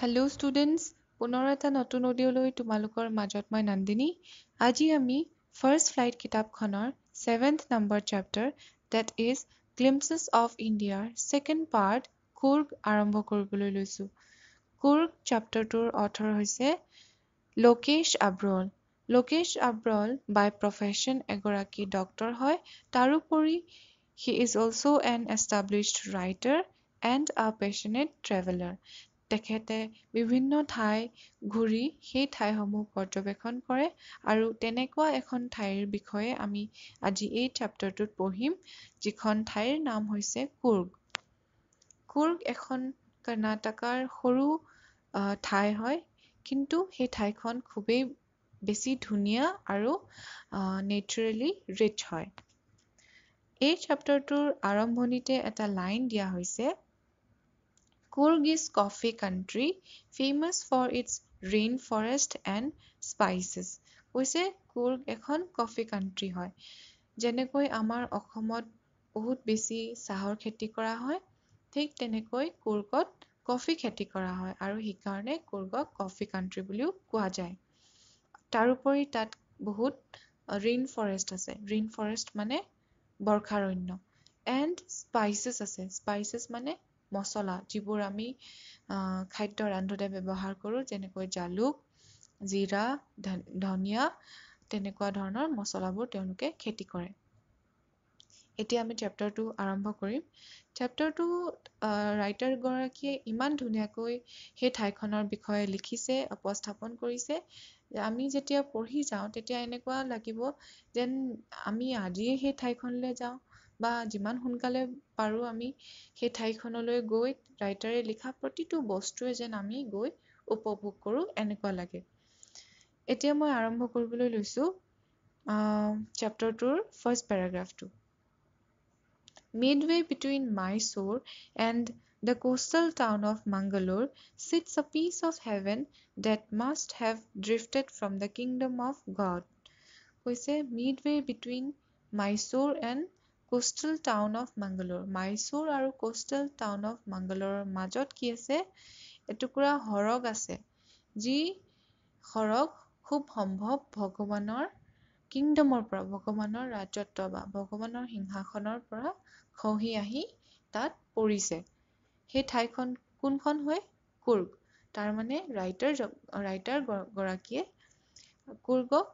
Hello' students পুনৰ এটা নতুন অডিঅ'লৈ তোমালোকৰ মাজত মই নান্দিনী আজি আমি ফাৰ্ষ্ট ফ্লাইট কিতাপখনৰ seventh number chapter that is glimpses of ইণ্ডিয়াৰ ছেকেণ্ড পাৰ্ট কুৰ্গ আৰম্ভ কৰিবলৈ লৈছোঁ কুৰ্গ চেপ্টাৰটোৰ অথৰ হৈছে লোকেশ আব্ৰল লোকেশ আব্ৰল বাই প্ৰফেশ্যন এগৰাকী ডক্টৰ হয় তাৰোপৰি he is also' an established writer and a passionate traveller তেখেতে বিভিন্ন ঠাই ঘূৰি সেই ঠাইসমূহ পৰ্যবেক্ষণ কৰে আৰু তেনেকুৱা এখন ঠাইৰ বিষয়ে আমি আজি এই চেপ্টাৰটোত পঢ়িম যিখন ঠাইৰ নাম হৈছে কুৰ্গ কুৰ্গ এখন কৰ্ণাটকাৰ সৰু ঠাই হয় কিন্তু সেই ঠাইখন খুবেই বেছি ধুনীয়া আৰু নেচাৰেলি ৰিচ হয় এই চেপ্টাৰটোৰ আৰম্ভণিতে এটা লাইন দিয়া হৈছে Coorg is coffee country famous for its rain forest and spices কৈছে কুৰ্গ এখন কফি কাণ্ট্ৰি হয় যেনেকৈ আমাৰ অসমত বহুত বেছি চাহৰ খেতি কৰা হয় ঠিক তেনেকৈ কুৰ্গত কফি খেতি কৰা হয় আৰু সেইকাৰণে কুৰ্গক কফি কাণ্ট্ৰি বুলিও কোৱা যায় তাৰোপৰি তাত বহুত ৰেইন ফৰেষ্ট আছে ৰেইন ফৰেষ্ট মানে বৰ্ষাৰণ্য এণ্ড স্পাইচেছ আছে স্পাইচেছ মানে মছলা যিবোৰ আমি আহ খাদ্য ৰান্ধোতে ব্যৱহাৰ কৰোঁ যেনেকৈ জালুক জিৰা ধনিয়া তেনেকুৱা ধৰণৰ মছলাবোৰ তেওঁলোকে খেতি কৰে এতিয়া আমি চেপ্টাৰটো আৰম্ভ কৰিম আহ চেপ্টাৰটো গৰাকীয়ে ইমান ধুনীয়াকৈ সেই ঠাইখনৰ বিষয়ে লিখিছে উপস্থাপন কৰিছে আমি যেতিয়া পঢ়ি যাওঁ তেতিয়া এনেকুৱা লাগিব যেন আমি আজিয়ে সেই ঠাইখনলৈ যাওঁ বা যিমান সোনকালে পাৰোঁ আমি সেই ঠাইখনলৈ গৈ ৰাইটাৰে লিখা প্ৰতিটো বস্তুৱে যেন আমি গৈ উপভোগ কৰোঁ এনেকুৱা লাগে এতিয়া মই আৰম্ভ কৰিবলৈ লৈছোঁ চেপ্টাৰটোৰ ফাৰ্ষ্ট পেৰাগ্ৰাফটো midway between Mysore and the coastal town of Mangalore sits a piece of heaven that must have drifted from the kingdom of God হৈছে midway between Mysore and coastal town of Mangalore Mysore আৰু কোষ্টেল টাউন অফ মাংগালোৰৰ মাজত কি আছে এটুকুৰা সৰগ আছে যি সৰগ খুব সম্ভৱ ভগৱানৰ কিংডমৰ পৰা ভগৱানৰ ৰাজত্ব বা ভগৱানৰ সিংহাসনৰ পৰা খহি আহি তাত পৰিছে সেই ঠাইখন কোনখন হয় কুৰ্গ তাৰমানে ৰাইটাৰ ৰাইটাৰ গৰাকীয়ে কুৰ্গক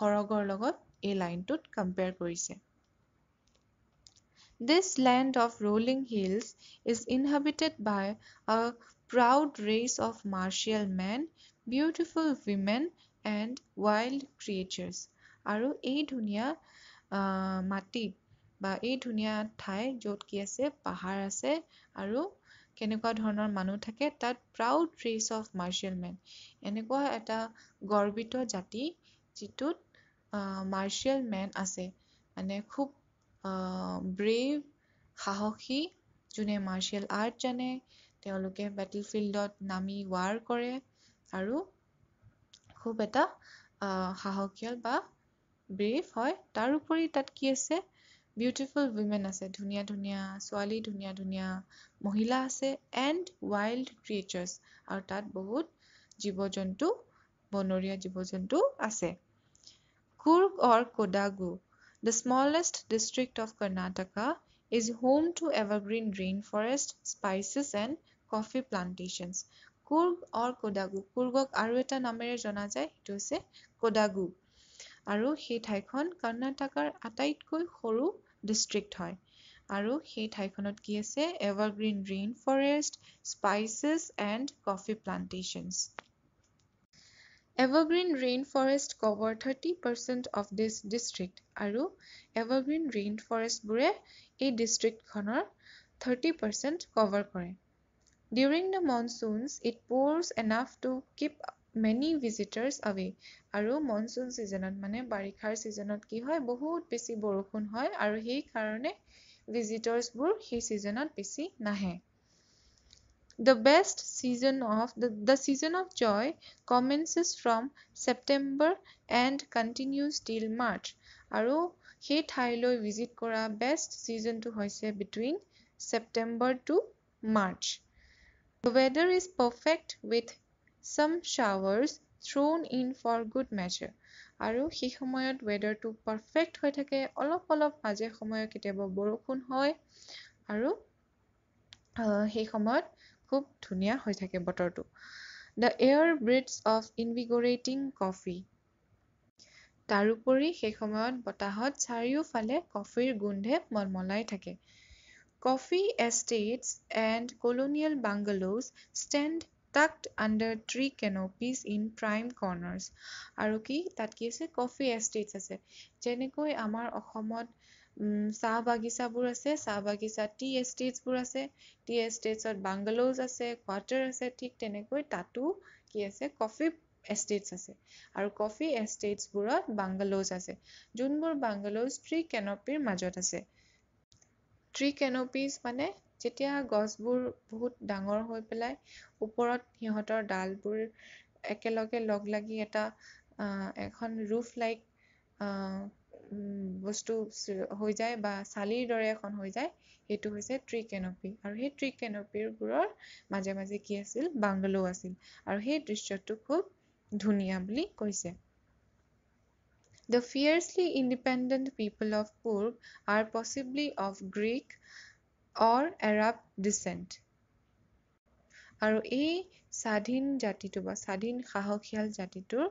সৰগৰ লগত এই লাইনটোত কম্পেয়াৰ কৰিছে This land of rolling hills is inhabited by a proud race of martial men, beautiful women, and wild creatures. আৰু এই ধুনীয়া মাটি বা এই ধুনীয়া ঠাই য'ত কি আছে পাহাৰ আছে আৰু কেনেকুৱা ধৰণৰ মানুহ থাকে তাত proud race of martial men এনেকুৱা এটা গৰ্বিত জাতি যিটোত মাৰ্চিয়েল মেন আছে মানে খুব ব্ৰেভ সাহসী যোনে মাৰ্চিয়েল আৰ্ট জানে তেওঁলোকে বেটল ফিল্ডত নামি ৱাৰ কৰে আৰু খুব এটা সাহসীয়াল বা ব্ৰেভ হয় তাৰোপৰি তাত কি আছে বিউটিফুল উইমেন আছে ধুনীয়া ধুনীয়া ছোৱালী ধুনীয়া ধুনীয়া মহিলা আছে এণ্ড ৱাইল্ড ক্ৰিয়েচাৰ্ছ আৰু তাত বহুত জীৱ জন্তু বনৰীয়া জীৱ জন্তু আছে কুৰ্গ অৰ The smallest district of Karnataka is home to evergreen rainforest, spices, and coffee plantations. Kurg or Kodagu. Kurgok Arueta Namere Jonajai, it was a Kodagu. আৰু সেই ঠাইখন কৰ্ণাটকাৰ আটাইতকৈ সৰু ডিষ্ট্ৰিক্ট হয় আৰু সেই ঠাইখনত কি আছে evergreen rain forest spices and coffee plantations evergreen rain forest cover thirty percent of this district আৰু এভাৰগ্ৰীণ ৰেইন ফৰেষ্টবোৰে এই ডিষ্ট্ৰিক্টখনৰ থাৰ্টি পাৰ্চেণ্ট কভাৰ কৰে during the monsoons it pours enough to keep many visitors away আৰু monsoon ছিজনত মানে বাৰিষাৰ ছিজনত কি হয় বহুত বেছি বৰষুণ হয় আৰু সেইকাৰণে ভিজিটৰ্ছবোৰ সেই ছিজনত বেছি নাহে The best season of the, the season of joy commences from September and continues till March. Aru he thailoi visit kora best season to hoise between September to March. The weather is perfect with some showers thrown in for good measure. আৰু সেই সময়ত ৱেডাৰটো perfect হৈ থাকে অলপ অলপ মাজে সময়ে কেতিয়াবা বৰষুণ হয় আৰু সেই সময়ত খুব ধুনীয়া হৈ থাকে বতৰটো the air breathes of invigorating coffee তাৰোপৰি সেই সময়ত বতাহত চাৰিওফালে কফিৰ গোন্ধে মলমলাই থাকে coffee estates and colonial bungalows stand tucked under tree canopies in prime corners আৰু কি তাত কি আছে কফি এষ্টেটছ আছে যেনেকৈ আমাৰ অসমত চাহ বাগিচাবোৰ আছে চাহ বাগিচাত টি এষ্টেটছবোৰ আছে টি এষ্টেটছত বাংগালোজ আছে কোৱাৰ্টাৰ আছে ঠিক তেনেকৈ তাতো কি আছে কফি এষ্টেটছ আছে আৰু কফি এষ্টেটছবোৰত বাংগালোজ আছে যোনবোৰ বাংগালোজ ট্ৰি কেনপিৰ মাজত আছে ট্ৰি কেনপিজ মানে যেতিয়া গছবোৰ বহুত ডাঙৰ হৈ পেলাই ওপৰত সিহঁতৰ ডালবোৰ একেলগে লগ লাগি এটা এখন ৰুফ লাইক বস্তু হৈ যায় বা চালিৰ দৰে এখন হৈ যায় সেইটো হৈছে ট্ৰি কেনপি আৰু সেই ট্ৰি কেনপিৰবোৰৰ মাজে মাজে কি আছিল বাংগালো আছিল আৰু সেই দৃশ্যটো খুব ধুনীয়া বুলি কৈছে the fiercely independent people of পূৰ্ব are possibly of Greek or Arab descent আৰু এই স্বাধীন জাতিটো বা স্বাধীন সাহসীয়াল জাতিটোৰ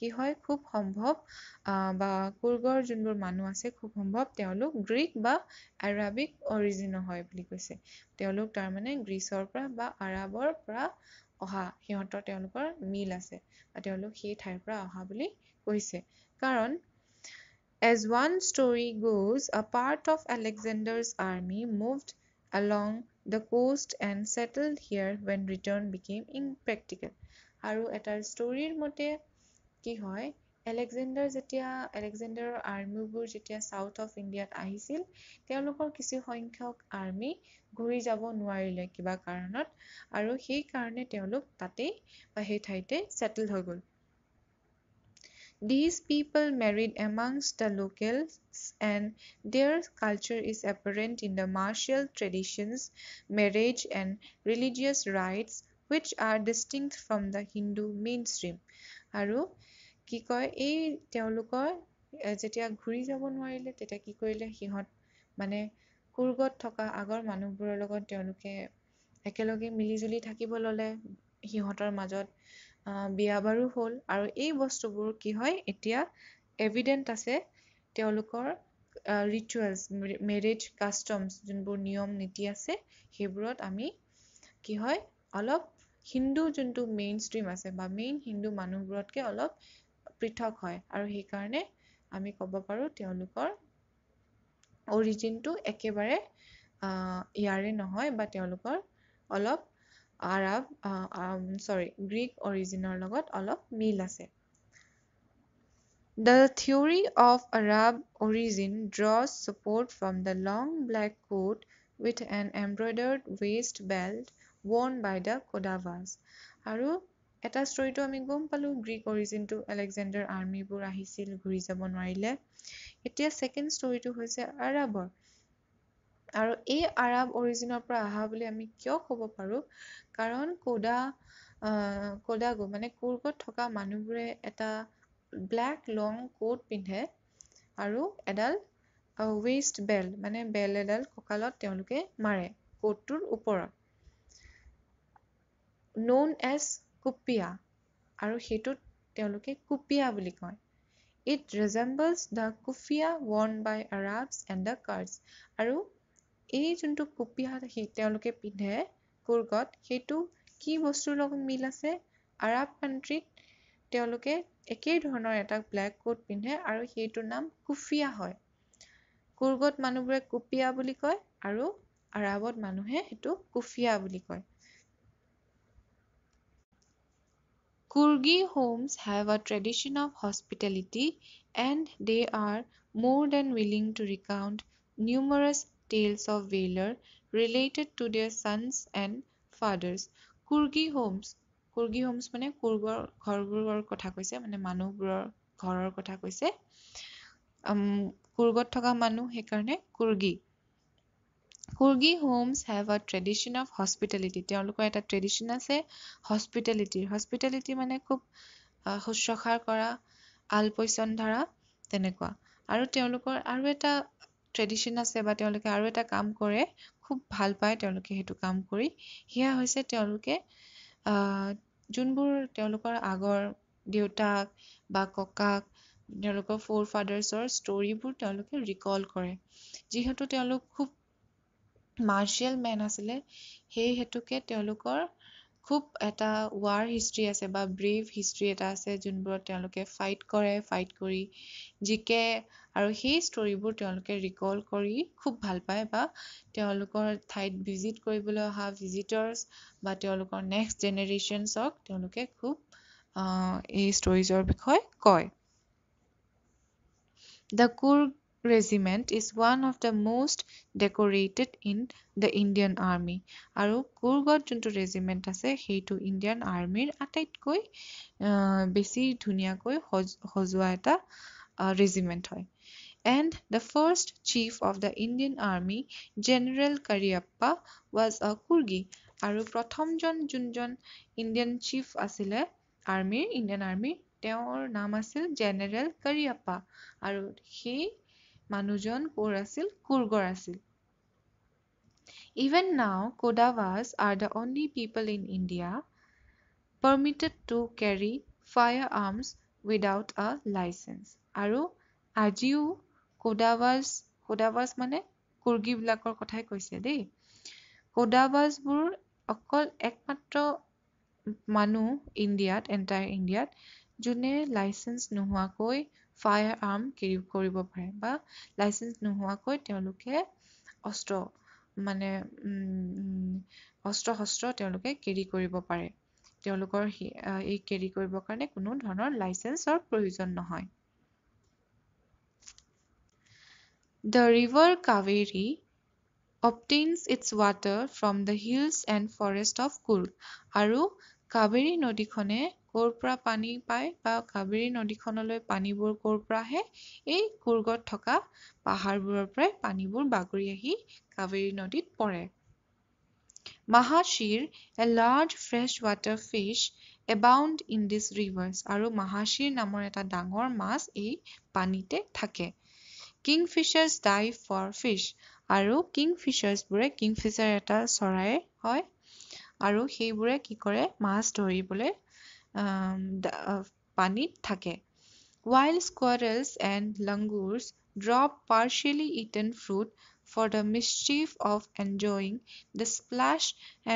কি হয় খুব সম্ভৱ বা কুৰ্গৰ যোনবোৰ মানুহ আছে খুব সম্ভৱ তেওঁলোক গ্ৰীক বা আৰাবিক অৰিজিনৰ হয় বুলি কৈছে তেওঁলোক তাৰমানে গ্ৰীচৰ পৰা বা আৰবৰ পৰা অহা সিহঁতৰ তেওঁলোকৰ মিল আছে বা তেওঁলোক সেই ঠাইৰ পৰা অহা বুলি কৈছে কাৰণ as one story goes a part of Alexander's army moved along the coast and settled here when return became impractical. আৰু এটাৰ ষ্টৰীৰ মতে কি হয় এলেকজেণ্ডাৰ যেতিয়া এলেকজেণ্ডাৰৰ আৰ্মিবোৰ যেতিয়া চাউথ অফ ইণ্ডিয়াত আহিছিল তেওঁলোকৰ কিছু সংখ্যক আৰ্মি ঘূৰি যাব নোৱাৰিলে কিবা কাৰণত আৰু সেইকাৰণে তেওঁলোক তাতেই বা সেই ঠাইতে ছেটেল হৈ গ'ল These people married amongst the locals, and their culture is apparent in the martial traditions, marriage, and religious rites, which are distinct from the Hindu mainstream. আৰু কি কয় এই তেওঁলোকৰ যেতিয়া ঘূৰি যাব নোৱাৰিলে তেতিয়া কি কৰিলে সিহঁত মানে কুৰ্গত থকা আগৰ মানুহবোৰৰ লগত তেওঁলোকে একেলগে মিলিজুলি থাকিব ল'লে সিহঁতৰ মাজত বিয়া বাৰু হ'ল আৰু এই বস্তুবোৰ কি হয় এতিয়া এভিডেণ্ট আছে তেওঁলোকৰ ৰিচুৱেলছ মেৰেজ কাষ্টমছ যোনবোৰ নিয়ম নীতি আছে সেইবোৰত আমি কি হয় অলপ হিন্দু যোনটো মেইন ষ্ট্ৰীম আছে বা মেইন হিন্দু মানুহবোৰতকৈ অলপ পৃথক হয় আৰু সেইকাৰণে আমি ক'ব পাৰোঁ তেওঁলোকৰ অৰিজিনটো একেবাৰে ইয়াৰে নহয় বা তেওঁলোকৰ অলপ আৰব চৰি গ্ৰীক অৰিজিনৰ লগত অলপ মিল আছে the theory of Arab origin draws support from the long black coat with an embroidered waist belt worn by the Kodavas আৰু এটা ষ্টৰিটো আমি গম পালো গ্ৰীক অৰিজিনটো এলেকজেণ্ডাৰ আৰ্মিবোৰ আহিছিল ঘূৰি যাব নোৱাৰিলে এতিয়া ছেকেণ্ড ষ্টৰিটো হৈছে আৰবৰ আৰু এই আৰব অৰিজিনৰ পৰা অহা বুলি আমি কিয় ক'ব পাৰো কাৰণ কোডা কোডাগু মানে কুৰ্গত থকা মানুহবোৰে এটা ব্লেক লং কোট পিন্ধে আৰু এডাল ৱেষ্ট বেল মানে বেল এডাল কঁকালত তেওঁলোকে মাৰে কোটটোৰ ওপৰত নোন এজ কুপিয়া আৰু সেইটোত তেওঁলোকে কুপিয়া বুলি কয় it resembles the kufiya worn by Arabs and the Kurds আৰু এই যোনটো পপীহা সি তেওঁলোকে পিন্ধে কুৰ্গত সেইটো কি বস্তুৰ লগত মিল আছে আৰব কাণ্ট্ৰিত তেওঁলোকে একেই ধৰণৰ এটা ব্লেক কোট পিন্ধে আৰু সেইটোৰ নাম কুফিয়া হয় কুৰ্গত মানুহবোৰে কুপিয়া বুলি কয় আৰু আৰবত মানুহে সেইটো কুফিয়া বুলি কয় Coorgi homes have a tradition of hospitality and they are more than willing to recount numerous tales of valor related to their sons and fathers. Kurgi homes. Kurgi homes মানে কুৰ্গৰ ঘৰবোৰৰ কথা কৈছে মানে মানুহবোৰৰ ঘৰৰ কথা কৈছে কুৰ্গত থকা মানুহ সেইকাৰণে Coorgi Coorgi homes have a tradition of hospitality তেওঁলোকৰ এটা ট্ৰেডিশ্যন আছে হস্পিটেলিটিৰ হস্পিটেলিটি মানে খুব শুশ্ৰূষাৰ কৰা আলপৈচন ধৰা তেনেকুৱা আৰু তেওঁলোকৰ আৰু এটা ট্ৰেডিশ্যন আছে বা তেওঁলোকে আৰু এটা কাম কৰে খুব ভাল পায় তেওঁলোকে সেইটো কাম কৰি সেয়া হৈছে তেওঁলোকে যোনবোৰ তেওঁলোকৰ আগৰ দেউতাক বা ককাক তেওঁলোকৰ ফ'ৰ ফাদাৰ্ছৰ ষ্ট'ৰীবোৰ তেওঁলোকে ৰিকল কৰে যিহেতু তেওঁলোক খুব মাৰ্চিয়েল মেন আছিলে সেই হেতুকে তেওঁলোকৰ খুব এটা ৱাৰ হিষ্ট্ৰী আছে বা ব্ৰিফ হিষ্ট্ৰী এটা আছে যোনবোৰত তেওঁলোকে ফাইট কৰে ফাইট কৰি জিকে আৰু সেই ষ্টৰিবোৰ তেওঁলোকে ৰিকল কৰি খুব ভাল পায় বা তেওঁলোকৰ ঠাইত ভিজিট কৰিবলৈ অহা ভিজিটৰ্ছ বা তেওঁলোকৰ নেক্সট জেনেৰেশ্যনছক তেওঁলোকে খুব এই ষ্টৰিজৰ বিষয়ে কয় the Coorg regiment is one of the most decorated in the Indian army আৰু কুৰ্গত যোনটো ৰেজিমেণ্ট আছে সেইটো ইণ্ডিয়ান আৰ্মিৰ আটাইতকৈ বেছি ধুনীয়াকৈ সজ সজোৱা এটা ৰেজিমেণ্ট হয় and the first chief of the Indian Army, General Kariappa, was a Kurgi. আৰু প্ৰথমজন যোনজন ইণ্ডিয়ান চীফ আছিলে আৰ্মীৰ ইণ্ডিয়ান আৰ্মীৰ তেওঁৰ নাম আছিল জেনেৰেল কৰিয়াপ্পা আৰু সেই মানুহজন ক'ৰ আছিল কুৰ্গৰ আছিল even now Kodavas are the only people in India permitted to carry fire arms without a licence আৰু আজিও সুদাবাজ সুদাবাজ মানে কুৰ্গীবিলাকৰ কথাই কৈছে দেই সুদাবাজবোৰ অকল একমাত্ৰ মানুহ ইণ্ডিয়াত এণ্টায়াৰ ইণ্ডিয়াত যোনে লাইচেঞ্চ নোহোৱাকৈ ফায়াৰ আৰ্ম কেৰি কৰিব পাৰে বা লাইচেঞ্চ নোহোৱাকৈ তেওঁলোকে অস্ত্ৰ মানে অস্ত্ৰ শস্ত্ৰ তেওঁলোকে কেৰি কৰিব পাৰে তেওঁলোকৰ এই কেৰি কৰিবৰ কাৰণে কোনো ধৰণৰ লাইচেঞ্চৰ প্ৰয়োজন নহয় The river Kaveri obtains its water from the hills and forest of Kurg. Aru Kaveri nodikone korpra pani pai pa Kaveri nodikonole pani bur korpra he e Kurgot toka pahar burpre pani bur baguriahi Kaveri nodit pore. Mahashir, a large freshwater fish, abound in this rivers. Aru Mahashir namoreta dangor mas e panite take. King kingfishers dive for fish আৰু king king kingfisher এটা চৰাই হয় আৰু সেইবোৰে কি কৰে মাছ ধৰিবলৈ পানীত থাকে wild squirrels and langurs drop partially eaten fruit for the mischief of enjoying the splash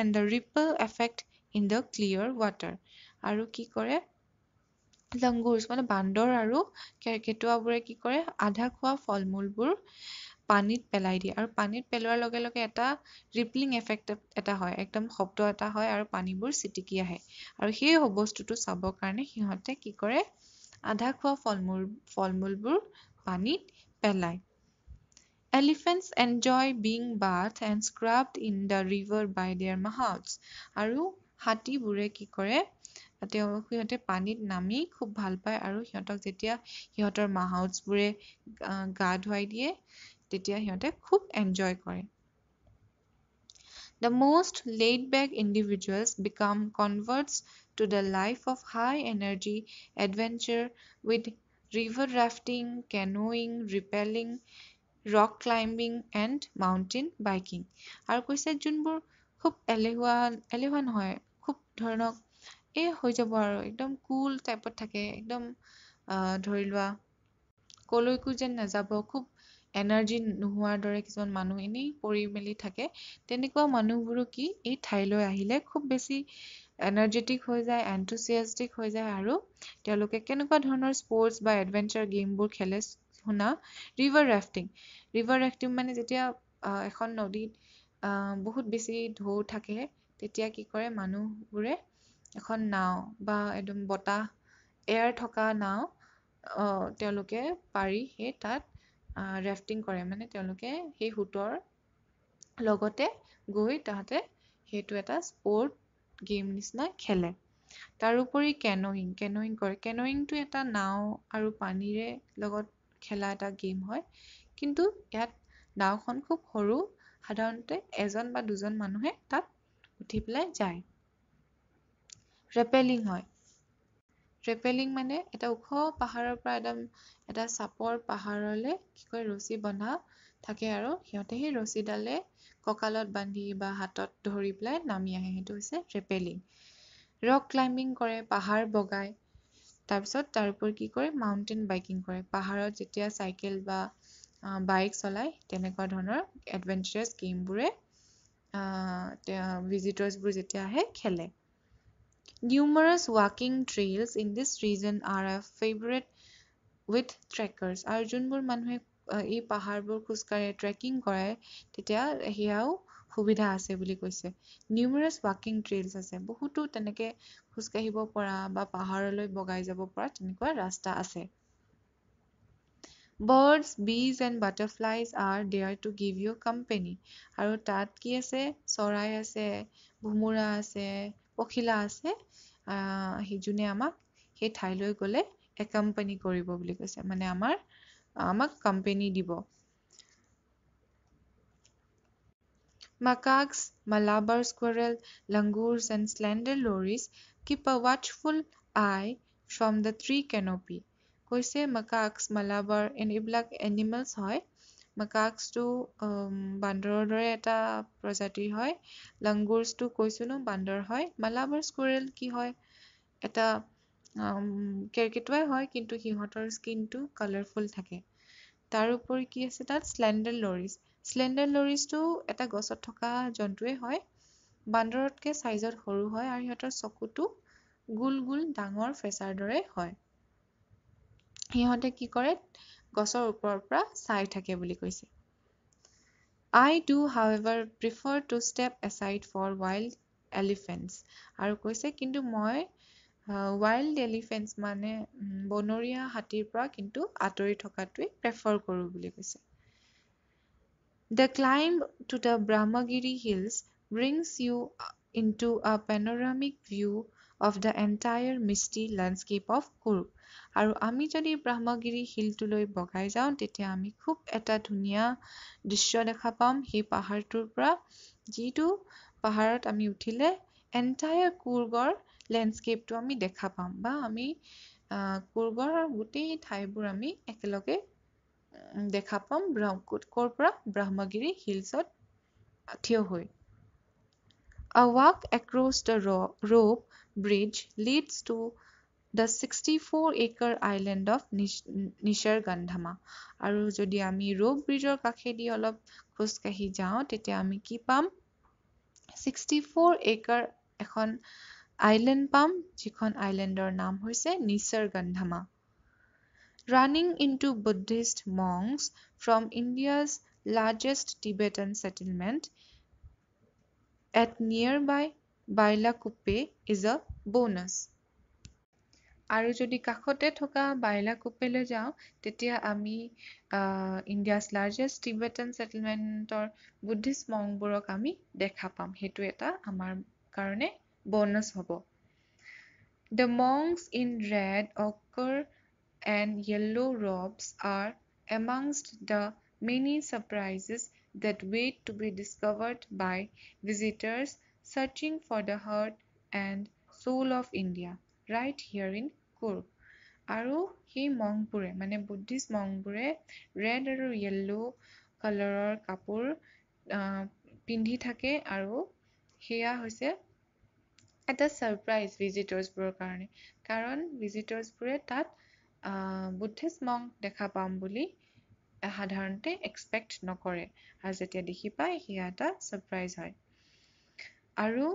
and the ripple effect in the clear water আৰু কি কৰে লংগুজ মানে বান্দৰ আৰু কেৰ্কেটুৱাবোৰে কি কৰে আধা খোৱা ফল মূলবোৰ পানীত পেলাই দিয়ে আৰু পানীত পেলোৱাৰ লগে লগে এটা ৰিপ্লিং এফেক্ট এটা হয় একদম শব্দ এটা হয় আৰু পানীবোৰ চিটিকি আহে আৰু সেই বস্তুটো চাবৰ কাৰণে সিহঁতে কি কৰে আধা খোৱা ফল মূল ফল মূলবোৰ পানীত পেলায় elephants enjoy being bath and scrubbed in the river by their mahouts আৰু হাতীবোৰে কি কৰে তেওঁ সিহঁতে পানীত নামি খুব ভাল পায় আৰু সিহঁতক যেতিয়া সিহঁতৰ মাহাউচবোৰে গা ধুৱাই দিয়ে তেতিয়া সিহঁতে খুব এনজয় কৰে the most laid back individuals become converts to the life of high energy adventure with river rafting canoeing rappelling rock climbing and mountain biking আৰু কৈছে যোনবোৰ খুব এলেহুৱা এলেহুৱা নহয় খুব ধৰণৰ এই হৈ যাব আৰু একদম কুল টাইপত থাকে একদম আহ ধৰি লোৱা ক'লৈকো যেন নাযাব খুব এনাৰ্জি নোহোৱাৰ দৰে কিছুমান মানুহ এনেই পৰি মেলি থাকে তেনেকুৱা মানুহবোৰো কি এই ঠাইলৈ আহিলে খুব বেছি এনাৰ্জেটিক হৈ যায় এণ্টুচিয়াষ্টিক হৈ যায় আৰু তেওঁলোকে কেনেকুৱা ধৰণৰ স্পৰ্টছ বা এডভেঞ্চাৰ গেমবোৰ খেলে শুনা ৰিভাৰ ৰাফটিং ৰিভাৰ ৰাফটিং মানে যেতিয়া এখন নদীত আহ বহুত বেছি ঢৌ থাকে তেতিয়া কি কৰে মানুহবোৰে এখন নাও বা একদম বতাহ এয়াৰ থকা নাও তেওঁলোকে পাৰি সেই তাত ৰেফটিং কৰে মানে তেওঁলোকে সেই সোঁতৰ লগতে গৈ তাহাঁতে সেইটো এটা স্পৰ্ট গেম নিচিনা খেলে তাৰোপৰি কেনয়িং কেনয়িং কৰে কেনয়িংটো এটা নাও আৰু পানীৰে লগত খেলা এটা গেম হয় কিন্তু ইয়াত নাওখন খুব সৰু সাধাৰণতে এজন বা দুজন মানুহে তাত উঠি পেলাই যায় ৰেপেলিং হয় ৰেপেলিং মানে এটা ওখ পাহাৰৰ পৰা একদম এটা চাপৰ পাহাৰলৈ কি কয় ৰছী বন্ধা থাকে আৰু সিহঁতে সেই ৰছীডালে কঁকালত বান্ধি বা হাতত ধৰি পেলাই নামি আহে সেইটো হৈছে ৰেপেলিং ৰক ক্লাইম্বিং কৰে পাহাৰ বগায় তাৰপিছত তাৰ উপৰি কি কৰে মাউণ্টেইন বাইকিং কৰে পাহাৰত যেতিয়া চাইকেল বা বাইক চলায় তেনেকুৱা ধৰণৰ এডভেঞ্চাৰাছ গেমবোৰে ভিজিটৰ্ছবোৰ যেতিয়া আহে খেলে Numerous walking trails in this region are a favorite with trekkers. Arjunbur manhe e paharbur kuskare trekking kore tetia heau সুবিধা আছে বুলি কৈছে নিউমাৰাছ ৱাকিং ট্ৰেইলছ আছে বহুতো তেনেকৈ খোজকাঢ়িব পৰা বা পাহাৰলৈ বগাই যাব পৰা তেনেকুৱা ৰাস্তা আছে birds bees and butterflies are there to give you company আৰু তাত কি আছে চৰাই আছে ভোমোৰা আছে পখিলা আছে যোনে আমাক সেই ঠাইলৈ গ'লে একাম্পানি কৰিব বুলি কৈছে মানে আমাৰ আমাক কম্পেনী দিব macaques Malabar squirrels langurs and slender lorises keep a watchful eye from the tree canopy কৈছে মাকাক্স মালাবাৰ এণ্ড এইবিলাক এনিমেলছ হয় মাকাক্সটো বান্দৰৰ দৰে এটা প্ৰজাতিৰ হয় লাংগুৰ্ছটো কৈছিলোঁ বান্দৰ হয় মালাবাৰ স্কুৰেল কি হয় এটা কেৰ্কেটুৱাই হয় কিন্তু সিহঁতৰ স্কিনটো কালাৰফুল থাকে তাৰোপৰি কি আছে তাত স্লেণ্ডাৰ লৰিজ স্লেণ্ডাৰ লৰিজটো এটা গছত থকা জন্তুৱে হয় বান্দৰতকৈ চাইজত সৰু হয় আৰু সিহঁতৰ চকুটো গোল গোল ডাঙৰ ফেচাৰ দৰে হয় সিহঁতে কি কৰে গছৰ ওপৰৰ পৰা চাই থাকে বুলি কৈছে I do however prefer to step aside for wild elephants আৰু কৈছে কিন্তু মই ৱাইল্ড এলিফেণ্টছ মানে বনৰীয়া হাতীৰ পৰা কিন্তু আঁতৰি থকাটোৱে প্ৰেফাৰ কৰোঁ বুলি কৈছে the climb to the Brahmagiri hills brings you into a panoramic view of the entire misty landscape of Coorg আৰু আমি যদি ব্ৰহ্মগিৰি শিলটোলৈ বগাই যাওঁ তেতিয়া আমি খুব এটা ধুনীয়া দৃশ্য দেখা পাম সেই পাহাৰটোৰ পৰা যিটো পাহাৰত আমি উঠিলে এণ্টায়াৰ কুৰ্গৰ লেণ্ডস্কেপটো আমি দেখা পাম বা আমি কুৰ্গৰ গোটেই ঠাইবোৰ আমি একেলগে দেখা পাম ক'ৰ পৰা ব্ৰহ্মগিৰি হিলছত থিয় হৈ a walk across the rope bridge leads to the 64 acre island of Nishargandhama. আৰু যদি আমি ৰোপ ব্ৰিজৰ কাষেদি অলপ খোজকাঢ়ি যাওঁ তেতিয়া আমি কি পাম ছিক্সটি ফ'ৰ একাৰ এখন আইলেণ্ড পাম যিখন আইলেণ্ডৰ নাম হৈছে নিচৰগন্ধামা running in two Buddhist মংছ from India's largest Tibetan settlement at নিয়াৰ বাই বাইলা কুপে ইজ আ বোনাছ আৰু যদি কাষতে থকা বাইলা কুপেলৈ যাওঁ তেতিয়া আমি ইণ্ডিয়াজ লাৰ্জেষ্ট টিবেটান ছেটেলমেণ্টৰ বুদ্ধিষ্ট মংবোৰক আমি দেখা পাম সেইটো এটা আমাৰ কাৰণে বোনাছ হ'ব the monks in red ochre and yellow' robes are amongst the many surprises that wait to be discovered by visitors searching for the heart and soul of India, right here in Kurg. আৰু সেই মংবোৰে মানে Buddhist মংবোৰে red আৰু yellow' কালাৰৰ কাপোৰ পিন্ধি থাকে আৰু সেয়া হৈছে এটা ছাৰপ্ৰাইজ ভিজিটৰ্ছবোৰৰ কাৰণে কাৰণ ভিজিটৰ্ছবোৰে তাত বুদ্ধিষ্ট মং দেখা পাম বুলি সাধাৰণতে এক্সপেক্ট নকৰে আৰু যেতিয়া দেখি পায় সেয়া এটা ছাৰপ্ৰাইজ হয় আৰু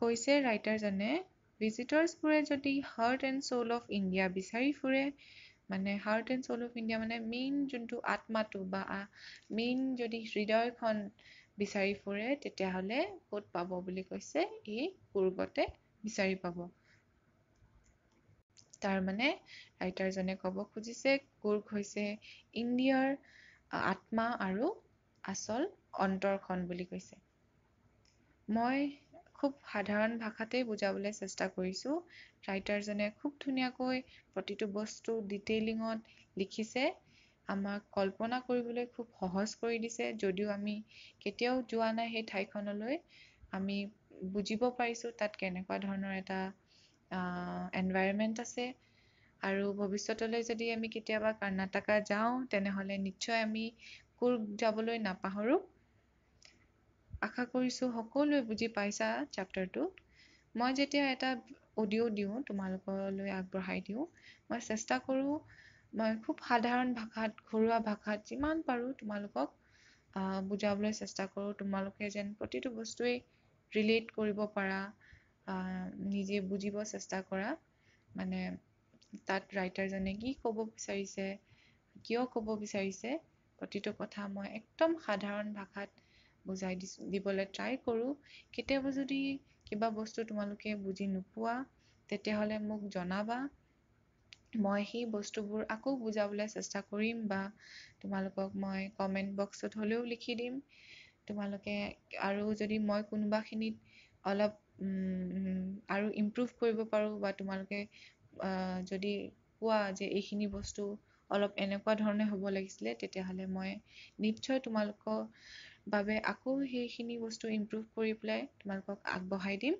কৈছে ৰাইটাৰজনে ভিজিটৰ্ছবোৰে যদি heart and soul of India বিচাৰি ফুৰে মানে heart and soul of India মানে মেইন যোনটো আত্মাটো বা মেইন যদি হৃদয়খন বিচাৰি ফুৰে তেতিয়াহ'লে ক'ত পাব বুলি কৈছে এই পূৰ্বতে বিচাৰি পাব তাৰমানে ৰাইটাৰজনে ক'ব খুজিছে কুৰ্গ হৈছে ইণ্ডিয়াৰ আত্মা আৰু আচল অন্তৰখন বুলি কৈছে মই খুব সাধাৰণ ভাষাতেই বুজাবলৈ চেষ্টা কৰিছোঁ ৰাইটাৰজনে খুব ধুনীয়াকৈ প্ৰতিটো বস্তু ডিটেইলিঙত লিখিছে আমাক কল্পনা কৰিবলৈ খুব সহজ কৰি দিছে যদিও আমি কেতিয়াও যোৱা নাই সেই ঠাইখনলৈ আমি বুজিব পাৰিছোঁ তাত কেনেকুৱা ধৰণৰ এটা এনভাইৰমেণ্ট আছে আৰু ভৱিষ্যতলৈ যদি আমি কেতিয়াবা কৰ্ণাটকা যাওঁ তেনেহ'লে নিশ্চয় আমি কুৰ্গ যাবলৈ নাপাহৰোঁ আশা কৰিছোঁ সকলোৱে বুজি পাইছা চাপ্টাৰটো মই যেতিয়া এটা অডিঅ' দিওঁ তোমালোকলৈ আগবঢ়াই দিওঁ মই চেষ্টা কৰোঁ মই খুব সাধাৰণ ভাষাত ঘৰুৱা ভাষাত যিমান পাৰোঁ তোমালোকক বুজাবলৈ চেষ্টা কৰোঁ তোমালোকে যেন প্ৰতিটো বস্তুৱেই ৰিলেট কৰিব পাৰা নিজে বুজিব চেষ্টা কৰা মানে তাত ৰাইটাৰজনে কি ক'ব বিচাৰিছে কিয় ক'ব বিচাৰিছে প্ৰতিটো কথা মই একদম সাধাৰণ ভাষাত বুজাই দিছো দিবলৈ ট্ৰাই কৰো কেতিয়াবা যদি কিবা বস্তু তোমালোকে বুজি নোপোৱা তেতিয়াহ'লে মোক জনাবা মই সেই বস্তুবোৰ আকৌ বুজাবলৈ চেষ্টা কৰিম বা তোমালোকক মই কমেণ্ট বক্সত হ'লেও লিখি দিম তোমালোকে আৰু যদি মই কোনোবাখিনিত অলপ আৰু ইম্প্ৰুভ কৰিব পাৰোঁ বা তোমালোকে যদি কোৱা যে এইখিনি বস্তু অলপ এনেকুৱা ধৰণে হ'ব লাগিছিলে তেতিয়াহ'লে মই নিশ্চয় তোমালোকৰ বাবে আকৌ সেইখিনি বস্তু ইম্প্ৰুভ কৰি পেলাই তোমালোকক আগবঢ়াই দিম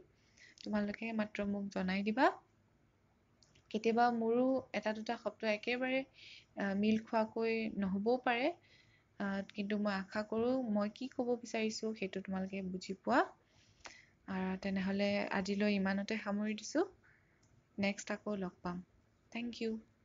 তোমালোকে মাত্ৰ মোক জনাই দিবা কেতিয়াবা মোৰো এটা দুটা শব্দ একেবাৰে মিল খোৱাকৈ নহ'বও পাৰে কিন্তু মই আশা কৰোঁ মই কি ক'ব বিচাৰিছোঁ সেইটো তোমালোকে বুজি পোৱা তেনেহ'লে আজিলৈ ইমানতে সামৰি দিছোঁ নেক্সট আকৌ লগ পাম থেংক ইউ